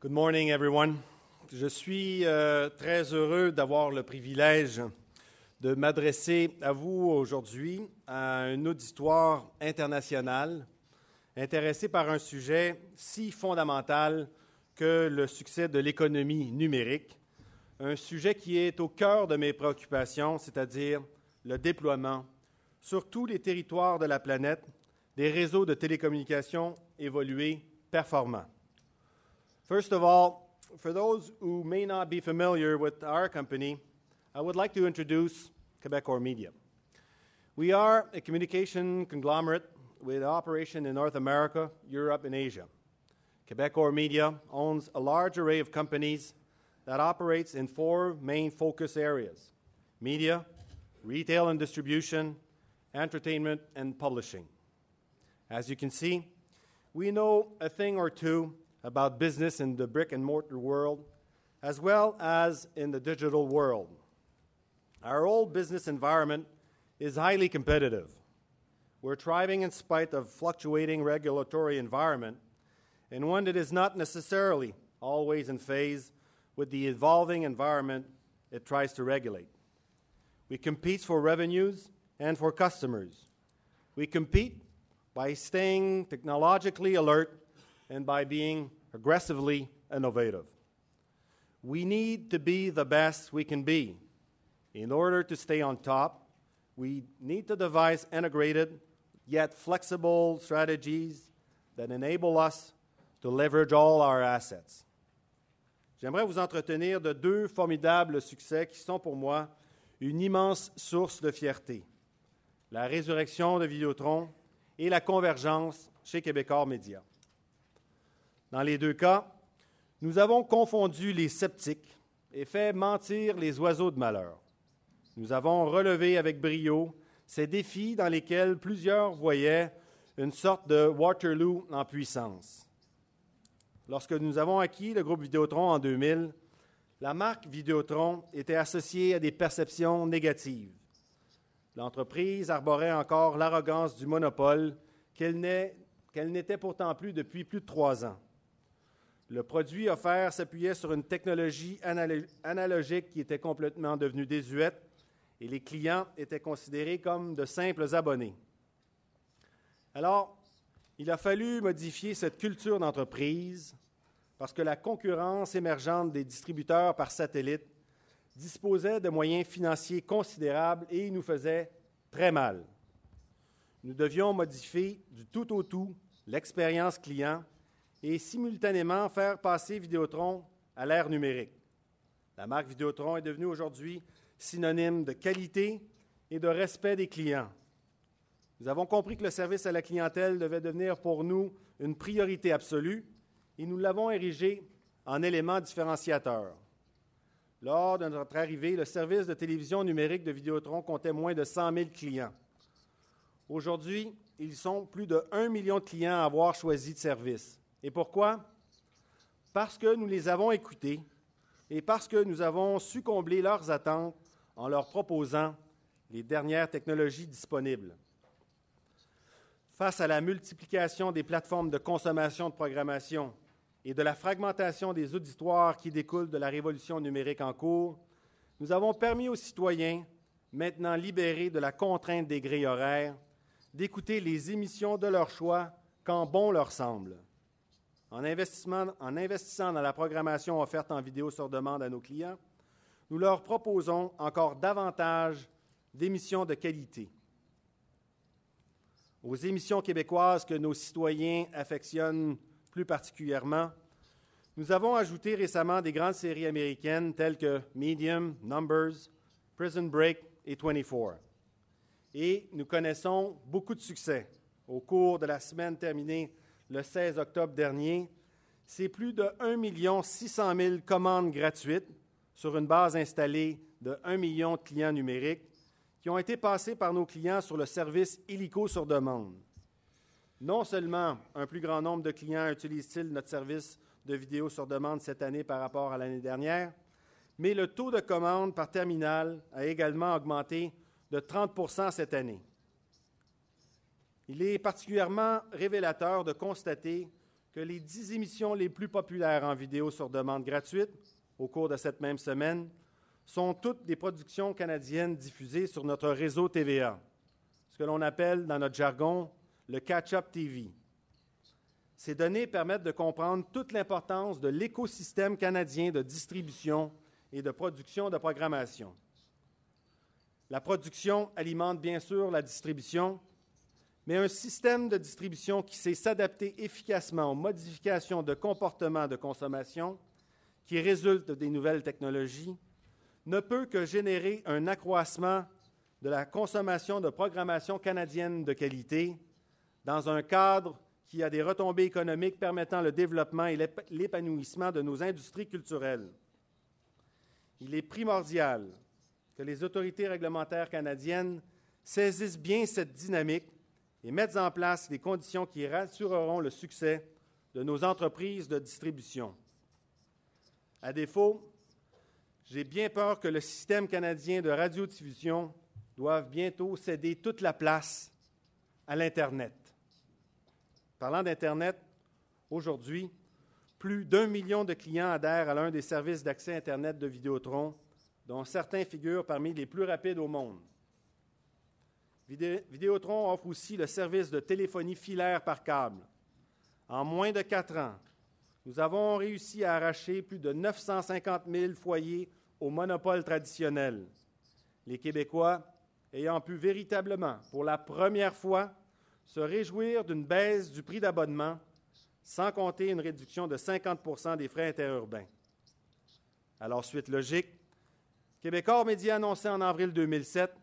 Good morning, everyone. Je suis euh, très heureux d'avoir le privilège de m'adresser à vous aujourd'hui, à un auditoire international intéressé par un sujet si fondamental que le succès de l'économie numérique, un sujet qui est au cœur de mes préoccupations, c'est-à-dire le déploiement sur tous les territoires de la planète des réseaux de télécommunications évolués performants. First of all, for those who may not be familiar with our company, I would like to introduce Quebecor Media. We are a communication conglomerate with operation in North America, Europe, and Asia. Quebecor Media owns a large array of companies that operates in four main focus areas: media, retail and distribution, entertainment, and publishing. As you can see, we know a thing or two about business in the brick and mortar world, as well as in the digital world. Our old business environment is highly competitive. We're thriving in spite of fluctuating regulatory environment and one that is not necessarily always in phase with the evolving environment it tries to regulate. We compete for revenues and for customers. We compete by staying technologically alert and by being aggressively innovative. We need to be the best we can be. In order to stay on top, we need to devise integrated yet flexible strategies that enable us to leverage all our assets. J'aimerais vous entretenir de deux formidables succès qui sont pour moi une immense source de fierté, la résurrection de Vidéotron et la convergence chez Québecor Média. Dans les deux cas, nous avons confondu les sceptiques et fait mentir les oiseaux de malheur. Nous avons relevé avec brio ces défis dans lesquels plusieurs voyaient une sorte de Waterloo en puissance. Lorsque nous avons acquis le groupe Vidéotron en 2000, la marque Vidéotron était associée à des perceptions négatives. L'entreprise arborait encore l'arrogance du monopole qu'elle n'était pourtant plus depuis plus de trois ans. Le produit offert s'appuyait sur une technologie analogique qui était complètement devenue désuète et les clients étaient considérés comme de simples abonnés. Alors, il a fallu modifier cette culture d'entreprise parce que la concurrence émergente des distributeurs par satellite disposait de moyens financiers considérables et nous faisait très mal. Nous devions modifier du tout au tout l'expérience client et simultanément faire passer Vidéotron à l'ère numérique. La marque Vidéotron est devenue aujourd'hui synonyme de qualité et de respect des clients. Nous avons compris que le service à la clientèle devait devenir pour nous une priorité absolue et nous l'avons érigé en élément différenciateur. Lors de notre arrivée, le service de télévision numérique de Vidéotron comptait moins de 100 000 clients. Aujourd'hui, ils sont plus de 1 million de clients à avoir choisi de service. Et pourquoi Parce que nous les avons écoutés et parce que nous avons su combler leurs attentes en leur proposant les dernières technologies disponibles. Face à la multiplication des plateformes de consommation de programmation et de la fragmentation des auditoires qui découlent de la révolution numérique en cours, nous avons permis aux citoyens, maintenant libérés de la contrainte des grilles horaires, d'écouter les émissions de leur choix quand bon leur semble. En, investissant dans la programmation offerte en vidéo sur demande à nos clients, nous leur proposons encore davantage d'émissions de qualité. Aux émissions québécoises que nos citoyens affectionnent plus particulièrement, nous avons ajouté récemment des grandes séries américaines telles que Medium, Numbers, Prison Break et 24. Et nous connaissons beaucoup de succès au cours de la semaine terminée le 16 octobre dernier, c'est plus de 1 600 000 commandes gratuites sur une base installée de 1 million de clients numériques qui ont été passées par nos clients sur le service illico sur demande. Non seulement un plus grand nombre de clients utilisent-ils notre service de vidéo sur demande cette année par rapport à l'année dernière, mais le taux de commande par terminal a également augmenté de 30 cette année. Il est particulièrement révélateur de constater que les dix émissions les plus populaires en vidéo sur demande gratuite au cours de cette même semaine sont toutes des productions canadiennes diffusées sur notre réseau TVA, ce que l'on appelle dans notre jargon le Catch-up TV. Ces données permettent de comprendre toute l'importance de l'écosystème canadien de distribution et de production de programmation. La production alimente bien sûr la distribution mais un système de distribution qui sait s'adapter efficacement aux modifications de comportement de consommation qui résultent des nouvelles technologies ne peut que générer un accroissement de la consommation de programmation canadienne de qualité dans un cadre qui a des retombées économiques permettant le développement et l'épanouissement de nos industries culturelles. Il est primordial que les autorités réglementaires canadiennes saisissent bien cette dynamique et mettre en place des conditions qui rassureront le succès de nos entreprises de distribution. À défaut, j'ai bien peur que le système canadien de radiodiffusion doive bientôt céder toute la place à l'Internet. Parlant d'Internet, aujourd'hui, plus d'un million de clients adhèrent à l'un des services d'accès Internet de Vidéotron, dont certains figurent parmi les plus rapides au monde. Vidéotron offre aussi le service de téléphonie filaire par câble. En moins de quatre ans, nous avons réussi à arracher plus de 950 000 foyers au monopole traditionnel. Les Québécois ayant pu véritablement, pour la première fois, se réjouir d'une baisse du prix d'abonnement, sans compter une réduction de 50 des frais interurbains. Alors, suite logique, Québécois Média annonçait en avril 2007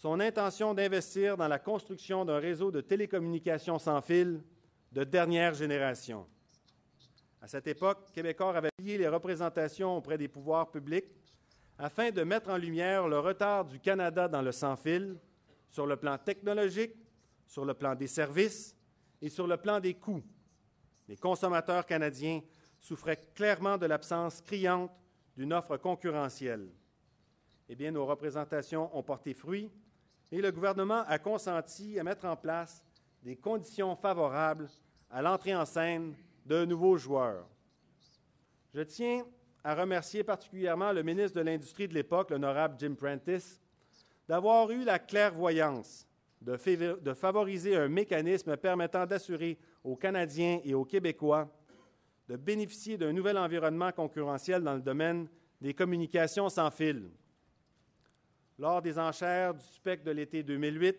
son intention d'investir dans la construction d'un réseau de télécommunications sans fil de dernière génération. À cette époque, Québécois avait lié les représentations auprès des pouvoirs publics afin de mettre en lumière le retard du Canada dans le sans-fil sur le plan technologique, sur le plan des services et sur le plan des coûts. Les consommateurs canadiens souffraient clairement de l'absence criante d'une offre concurrentielle. Eh bien, nos représentations ont porté fruit et le gouvernement a consenti à mettre en place des conditions favorables à l'entrée en scène de nouveaux joueurs. Je tiens à remercier particulièrement le ministre de l'Industrie de l'époque, l'honorable Jim Prentice, d'avoir eu la clairvoyance de favoriser un mécanisme permettant d'assurer aux Canadiens et aux Québécois de bénéficier d'un nouvel environnement concurrentiel dans le domaine des communications sans fil lors des enchères du SPEC de l'été 2008,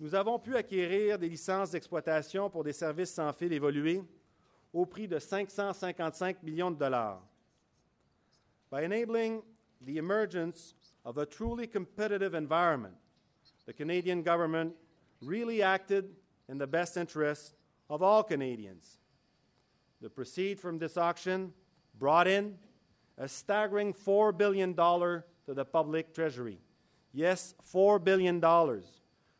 nous avons pu acquérir des licences d'exploitation pour des services sans fil évolués au prix de 555 millions de dollars. By enabling the emergence of a truly competitive environment, the Canadian government really acted in the best interest of all Canadians. The proceeds from this auction brought in a staggering $4 billion to the public treasury. Yes, $4 billion,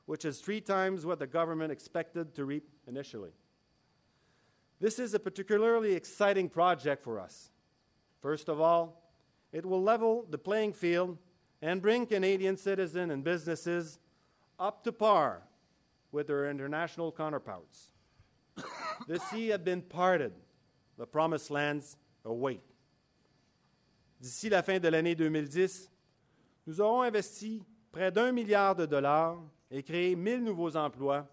which is three times what the government expected to reap initially. This is a particularly exciting project for us. First of all, it will level the playing field and bring Canadian citizens and businesses up to par with their international counterparts. the sea had been parted. The promised lands await. D'ici la fin de l'année 2010, nous aurons investi près d'un milliard de dollars et créer 1000 nouveaux emplois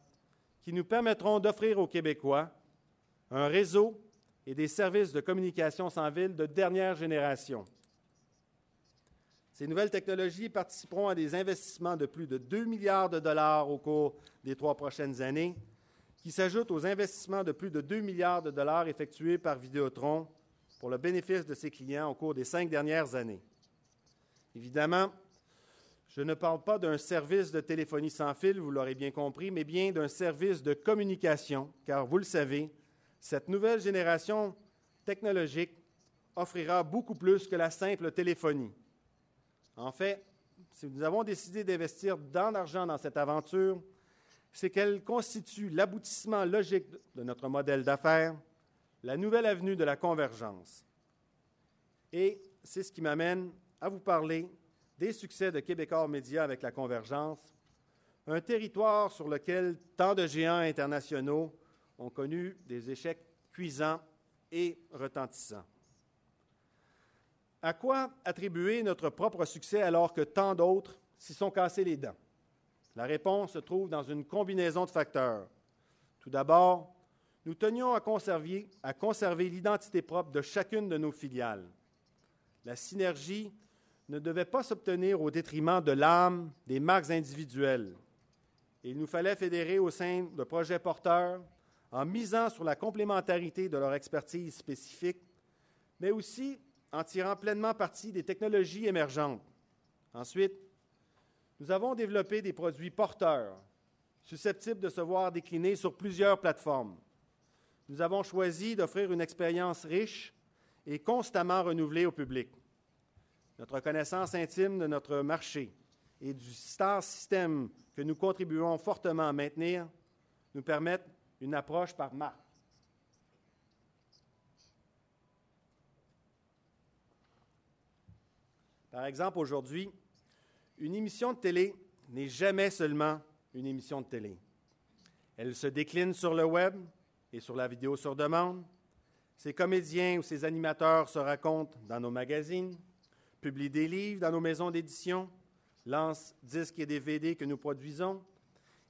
qui nous permettront d'offrir aux Québécois un réseau et des services de communication sans ville de dernière génération. Ces nouvelles technologies participeront à des investissements de plus de 2 milliards de dollars au cours des trois prochaines années, qui s'ajoutent aux investissements de plus de 2 milliards de dollars effectués par Vidéotron pour le bénéfice de ses clients au cours des cinq dernières années. Évidemment, je ne parle pas d'un service de téléphonie sans fil, vous l'aurez bien compris, mais bien d'un service de communication, car vous le savez, cette nouvelle génération technologique offrira beaucoup plus que la simple téléphonie. En fait, si nous avons décidé d'investir dans l'argent dans cette aventure, c'est qu'elle constitue l'aboutissement logique de notre modèle d'affaires, la nouvelle avenue de la convergence. Et c'est ce qui m'amène à vous parler des succès de Québécois Média avec la convergence, un territoire sur lequel tant de géants internationaux ont connu des échecs cuisants et retentissants. À quoi attribuer notre propre succès alors que tant d'autres s'y sont cassés les dents? La réponse se trouve dans une combinaison de facteurs. Tout d'abord, nous tenions à conserver, à conserver l'identité propre de chacune de nos filiales. La synergie ne devait pas s'obtenir au détriment de l'âme, des marques individuelles. Il nous fallait fédérer au sein de projets porteurs en misant sur la complémentarité de leur expertise spécifique, mais aussi en tirant pleinement parti des technologies émergentes. Ensuite, nous avons développé des produits porteurs susceptibles de se voir déclinés sur plusieurs plateformes. Nous avons choisi d'offrir une expérience riche et constamment renouvelée au public notre connaissance intime de notre marché et du star système que nous contribuons fortement à maintenir nous permettent une approche par marque. Par exemple, aujourd'hui, une émission de télé n'est jamais seulement une émission de télé. Elle se décline sur le web et sur la vidéo sur demande. Ses comédiens ou ses animateurs se racontent dans nos magazines publie des livres dans nos maisons d'édition, lance disques et des DVD que nous produisons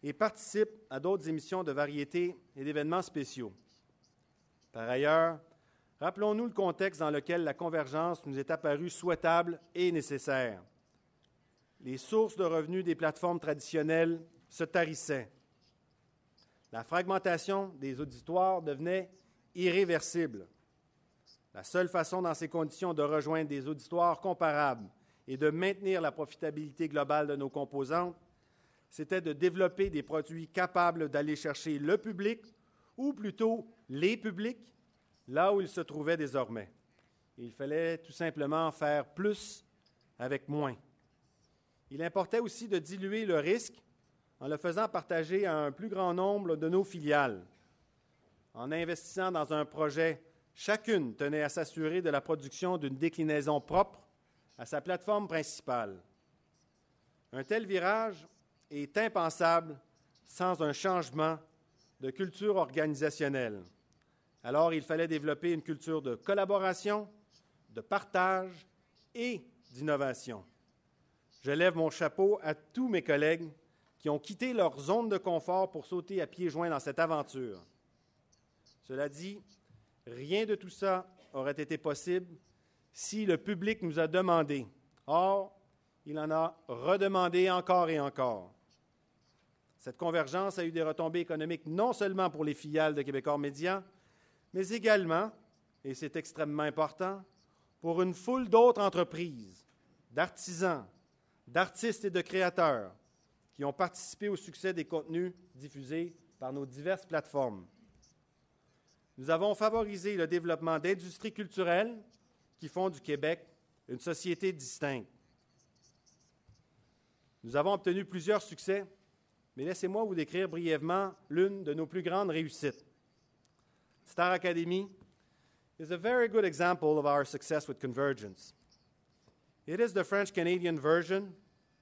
et participe à d'autres émissions de variétés et d'événements spéciaux. Par ailleurs, rappelons-nous le contexte dans lequel la convergence nous est apparue souhaitable et nécessaire. Les sources de revenus des plateformes traditionnelles se tarissaient. La fragmentation des auditoires devenait irréversible. La seule façon dans ces conditions de rejoindre des auditoires comparables et de maintenir la profitabilité globale de nos composantes, c'était de développer des produits capables d'aller chercher le public, ou plutôt les publics, là où ils se trouvaient désormais. Il fallait tout simplement faire plus avec moins. Il importait aussi de diluer le risque en le faisant partager à un plus grand nombre de nos filiales, en investissant dans un projet Chacune tenait à s'assurer de la production d'une déclinaison propre à sa plateforme principale. Un tel virage est impensable sans un changement de culture organisationnelle. Alors, il fallait développer une culture de collaboration, de partage et d'innovation. Je lève mon chapeau à tous mes collègues qui ont quitté leur zone de confort pour sauter à pieds joints dans cette aventure. Cela dit, Rien de tout ça aurait été possible si le public nous a demandé. Or, il en a redemandé encore et encore. Cette convergence a eu des retombées économiques non seulement pour les filiales de Québecor Média, mais également, et c'est extrêmement important, pour une foule d'autres entreprises, d'artisans, d'artistes et de créateurs qui ont participé au succès des contenus diffusés par nos diverses plateformes nous avons favorisé le développement d'industries culturelles qui font du Québec une société distincte. Nous avons obtenu plusieurs succès, mais laissez-moi vous décrire brièvement l'une de nos plus grandes réussites. Star Academy is a very good example of our success with convergence. It is the French Canadian version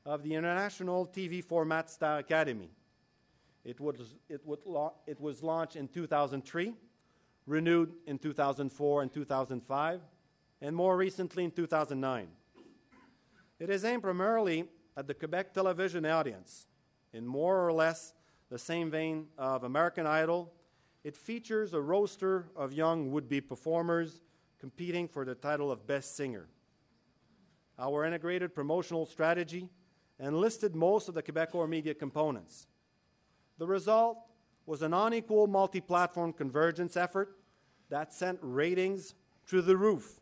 of the international TV format Star Academy. It was, it was launched in 2003 renewed in 2004 and 2005, and more recently in 2009. It is aimed primarily at the Quebec television audience. In more or less the same vein of American Idol, it features a roster of young would be performers competing for the title of Best Singer. Our integrated promotional strategy enlisted most of the Quebecor media components. The result was an unequal multi platform convergence effort that sent ratings through the roof.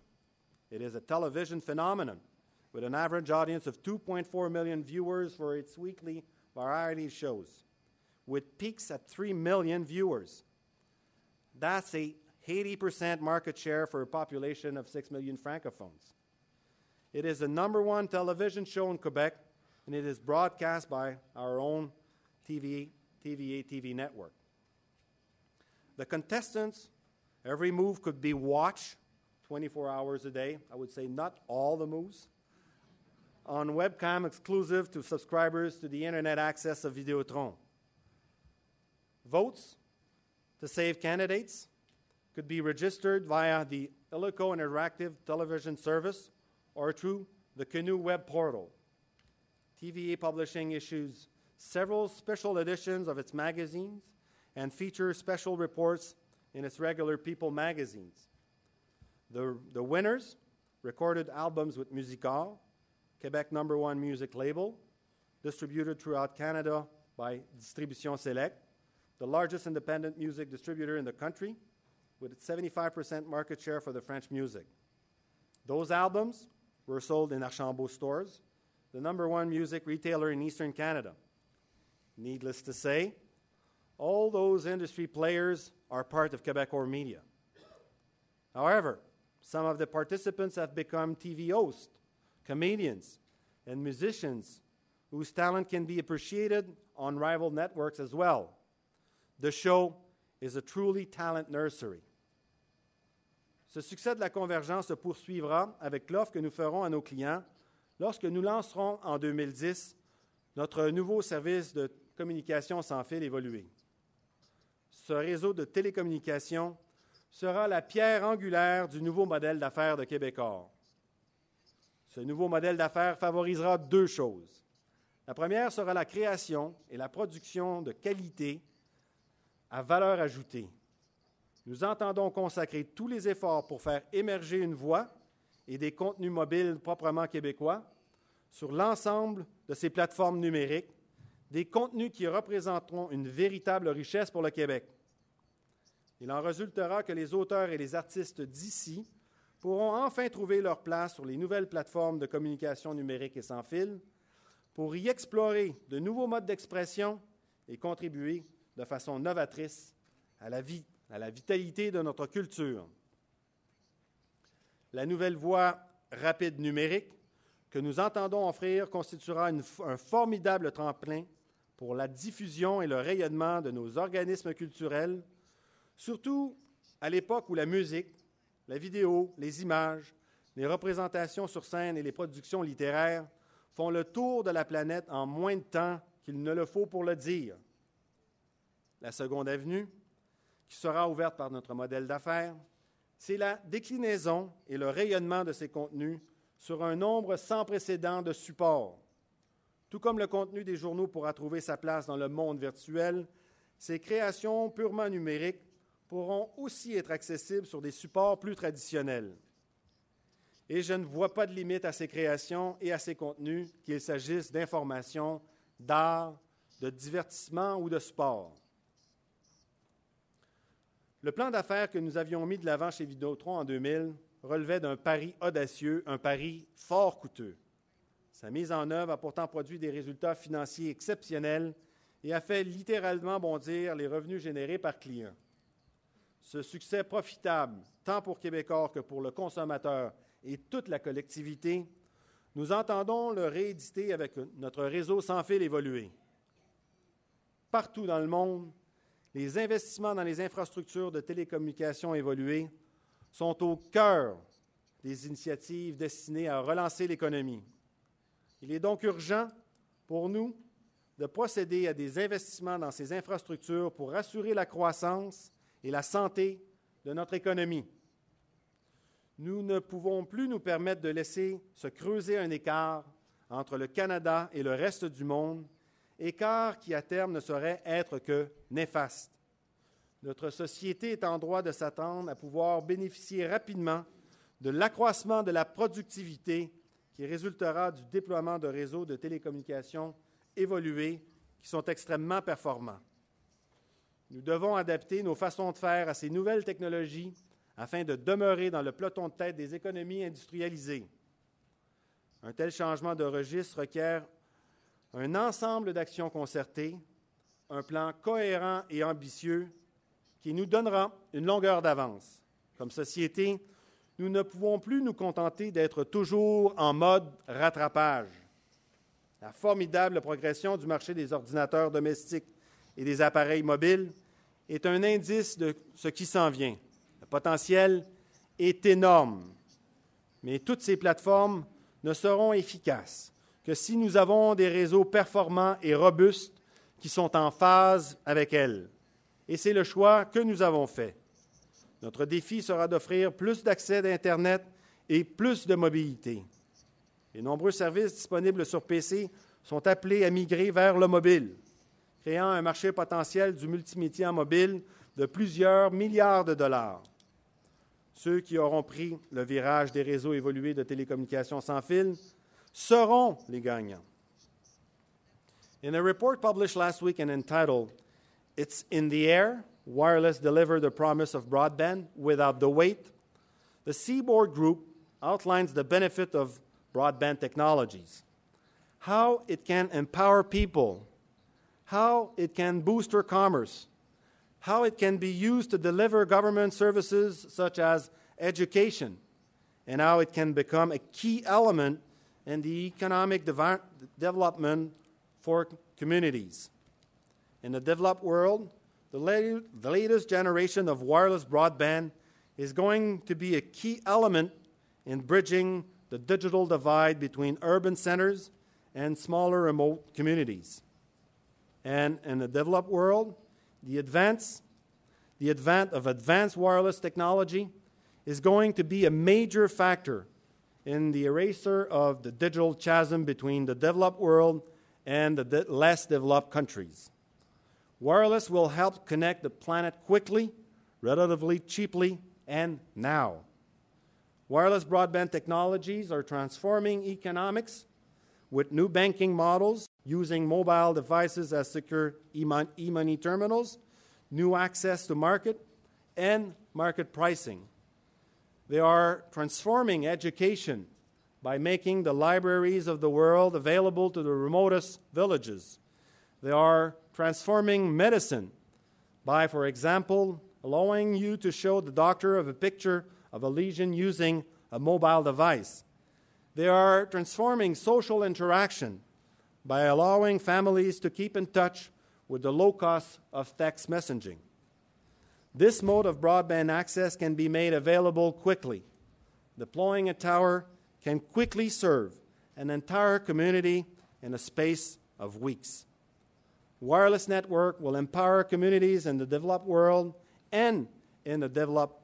It is a television phenomenon with an average audience of 2.4 million viewers for its weekly variety shows, with peaks at 3 million viewers. That's a 80% market share for a population of 6 million francophones. It is the number one television show in Quebec, and it is broadcast by our own TV TVA TV network. The contestants, every move could be watched 24 hours a day. I would say not all the moves. On webcam exclusive to subscribers to the internet access of Videotron. Votes to save candidates could be registered via the Illico Interactive Television Service or through the Canoe web portal. TVA Publishing issues several special editions of its magazines, and features special reports in its regular People magazines. The, the winners recorded albums with Musicor, Quebec number one music label, distributed throughout Canada by Distribution Select, the largest independent music distributor in the country, with 75% market share for the French music. Those albums were sold in Archambault stores, the number one music retailer in Eastern Canada. Needless to say, all those industry players are part of Quebecor media. However, some of the participants have become TV hosts, comedians, and musicians whose talent can be appreciated on rival networks as well. The show is a truly talent nursery. Ce succès de la convergence se poursuivra avec l'offre que nous ferons à nos clients lorsque nous lancerons en 2010 notre nouveau service de communication sans fil évoluer. Ce réseau de télécommunications sera la pierre angulaire du nouveau modèle d'affaires de Québecor. Ce nouveau modèle d'affaires favorisera deux choses. La première sera la création et la production de qualité à valeur ajoutée. Nous entendons consacrer tous les efforts pour faire émerger une voix et des contenus mobiles proprement québécois sur l'ensemble de ces plateformes numériques des contenus qui représenteront une véritable richesse pour le Québec. Il en résultera que les auteurs et les artistes d'ici pourront enfin trouver leur place sur les nouvelles plateformes de communication numérique et sans fil pour y explorer de nouveaux modes d'expression et contribuer de façon novatrice à la vie, à la vitalité de notre culture. La nouvelle voie rapide numérique que nous entendons offrir constituera un formidable tremplin pour la diffusion et le rayonnement de nos organismes culturels, surtout à l'époque où la musique, la vidéo, les images, les représentations sur scène et les productions littéraires font le tour de la planète en moins de temps qu'il ne le faut pour le dire. La seconde avenue, qui sera ouverte par notre modèle d'affaires, c'est la déclinaison et le rayonnement de ces contenus sur un nombre sans précédent de supports. Tout comme le contenu des journaux pourra trouver sa place dans le monde virtuel, ces créations purement numériques pourront aussi être accessibles sur des supports plus traditionnels. Et je ne vois pas de limite à ces créations et à ces contenus, qu'il s'agisse d'informations, d'art, de divertissement ou de sport. Le plan d'affaires que nous avions mis de l'avant chez Vidotron en 2000 relevait d'un pari audacieux, un pari fort coûteux. Sa mise en œuvre a pourtant produit des résultats financiers exceptionnels et a fait littéralement bondir les revenus générés par client. Ce succès profitable, tant pour Québécois que pour le consommateur et toute la collectivité, nous entendons le rééditer avec notre réseau sans fil évolué. Partout dans le monde, les investissements dans les infrastructures de télécommunications évoluées sont au cœur des initiatives destinées à relancer l'économie. Il est donc urgent pour nous de procéder à des investissements dans ces infrastructures pour assurer la croissance et la santé de notre économie. Nous ne pouvons plus nous permettre de laisser se creuser un écart entre le Canada et le reste du monde, écart qui à terme ne saurait être que néfaste. Notre société est en droit de s'attendre à pouvoir bénéficier rapidement de l'accroissement de la productivité qui résultera du déploiement de réseaux de télécommunications évolués qui sont extrêmement performants. Nous devons adapter nos façons de faire à ces nouvelles technologies afin de demeurer dans le peloton de tête des économies industrialisées. Un tel changement de registre requiert un ensemble d'actions concertées, un plan cohérent et ambitieux qui nous donnera une longueur d'avance. Comme société, nous ne pouvons plus nous contenter d'être toujours en mode rattrapage. La formidable progression du marché des ordinateurs domestiques et des appareils mobiles est un indice de ce qui s'en vient. Le potentiel est énorme, mais toutes ces plateformes ne seront efficaces que si nous avons des réseaux performants et robustes qui sont en phase avec elles. Et c'est le choix que nous avons fait. Notre défi sera d'offrir plus d'accès d'Internet et plus de mobilité. Les nombreux services disponibles sur PC sont appelés à migrer vers le mobile, créant un marché potentiel du multimédia mobile de plusieurs milliards de dollars. Ceux qui auront pris le virage des réseaux évolués de télécommunications sans fil seront les gagnants. In a report published last week and entitled It's in the Air, Wireless deliver the promise of broadband without the weight. The Seaboard Group outlines the benefit of broadband technologies, how it can empower people, how it can boost our commerce, how it can be used to deliver government services such as education, and how it can become a key element in the economic development for communities. In the developed world, the, la- the latest generation of wireless broadband is going to be a key element in bridging the digital divide between urban centers and smaller remote communities. And in the developed world, the advance, the advent of advanced wireless technology is going to be a major factor in the eraser of the digital chasm between the developed world and the de- less developed countries. Wireless will help connect the planet quickly, relatively cheaply, and now. Wireless broadband technologies are transforming economics with new banking models using mobile devices as secure e money terminals, new access to market, and market pricing. They are transforming education by making the libraries of the world available to the remotest villages. They are transforming medicine by, for example, allowing you to show the doctor of a picture of a lesion using a mobile device. They are transforming social interaction by allowing families to keep in touch with the low cost of text messaging. This mode of broadband access can be made available quickly. Deploying a tower can quickly serve an entire community in a space of weeks wireless network will empower communities in the developed world and in the developed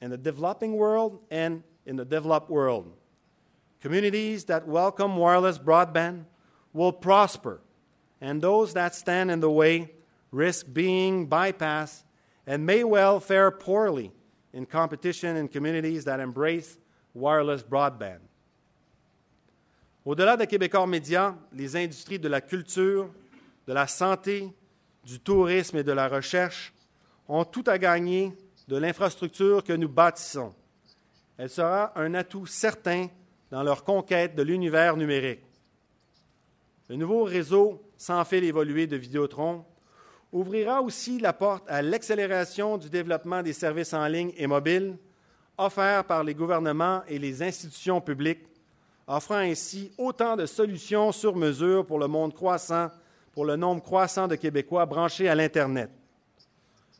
in the developing world and in the developed world. Communities that welcome wireless broadband will prosper, and those that stand in the way risk being bypassed and may well fare poorly in competition in communities that embrace wireless broadband. Au-delà de Québécois Média, les industries de la culture, de la santé, du tourisme et de la recherche ont tout à gagner de l'infrastructure que nous bâtissons. Elle sera un atout certain dans leur conquête de l'univers numérique. Le nouveau réseau sans fil évolué de Vidéotron ouvrira aussi la porte à l'accélération du développement des services en ligne et mobiles offerts par les gouvernements et les institutions publiques, offrant ainsi autant de solutions sur mesure pour le monde croissant pour le nombre croissant de Québécois branchés à l'Internet.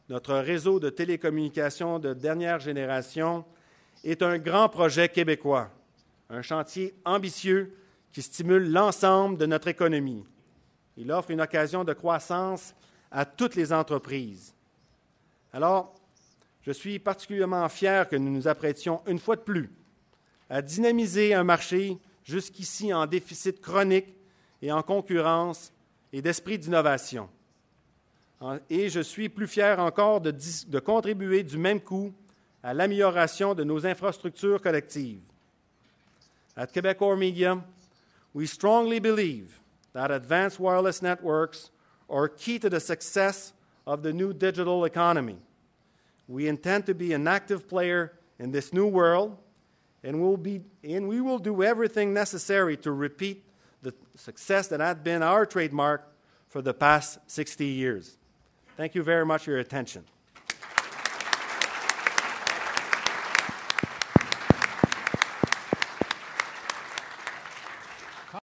Notre réseau de télécommunications de dernière génération est un grand projet québécois, un chantier ambitieux qui stimule l'ensemble de notre économie. Il offre une occasion de croissance à toutes les entreprises. Alors, je suis particulièrement fier que nous nous apprêtions une fois de plus à dynamiser un marché jusqu'ici en déficit chronique et en concurrence et d'esprit d'innovation. Et je suis plus fier encore de, de contribuer du même coup à l'amélioration de nos infrastructures collectives. At Quebecor Media, we strongly believe that advanced wireless networks are key to the success of the new digital economy. We intend to be an active player in this new world, and, we'll be, and we will do everything necessary to repeat the success that had been our trademark for the past 60 years. Thank you very much for your attention.